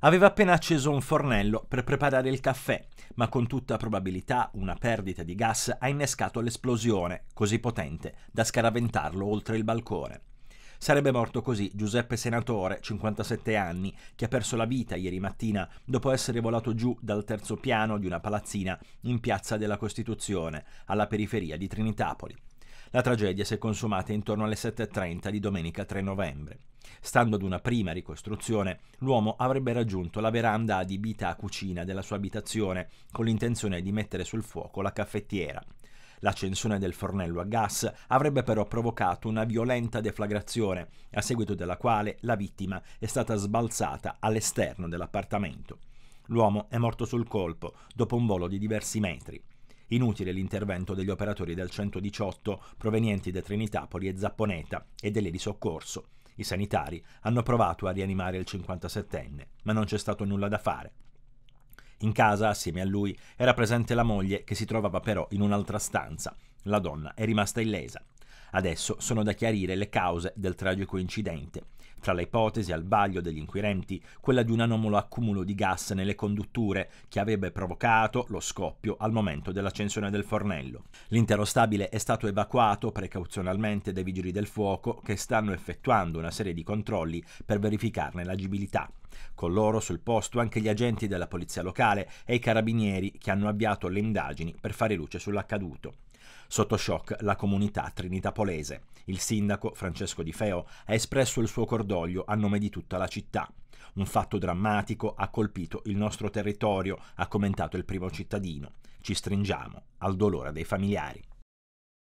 Aveva appena acceso un fornello per preparare il caffè, ma con tutta probabilità una perdita di gas ha innescato l'esplosione, così potente da scaraventarlo oltre il balcone. Sarebbe morto così Giuseppe Senatore, 57 anni, che ha perso la vita ieri mattina dopo essere volato giù dal terzo piano di una palazzina in piazza della Costituzione, alla periferia di Trinitapoli. La tragedia si è consumata intorno alle 7.30 di domenica 3 novembre. Stando ad una prima ricostruzione, l'uomo avrebbe raggiunto la veranda adibita a cucina della sua abitazione con l'intenzione di mettere sul fuoco la caffettiera. L'accensione del fornello a gas avrebbe però provocato una violenta deflagrazione, a seguito della quale la vittima è stata sbalzata all'esterno dell'appartamento. L'uomo è morto sul colpo, dopo un volo di diversi metri. Inutile l'intervento degli operatori del 118 provenienti da Trinitapoli e Zapponeta e delle soccorso. I sanitari hanno provato a rianimare il 57enne, ma non c'è stato nulla da fare. In casa, assieme a lui, era presente la moglie che si trovava però in un'altra stanza. La donna è rimasta illesa. Adesso sono da chiarire le cause del tragico incidente tra le ipotesi al vaglio degli inquirenti, quella di un anomalo accumulo di gas nelle condutture che avrebbe provocato lo scoppio al momento dell'accensione del fornello. L'intero stabile è stato evacuato precauzionalmente dai vigili del fuoco che stanno effettuando una serie di controlli per verificarne l'agibilità. Con loro sul posto anche gli agenti della polizia locale e i carabinieri che hanno avviato le indagini per fare luce sull'accaduto. Sotto shock la comunità trinitapolese. Il sindaco Francesco Di Feo ha espresso il suo cordoglio cordoglio a nome di tutta la città. Un fatto drammatico ha colpito il nostro territorio, ha commentato il primo cittadino. Ci stringiamo al dolore dei familiari.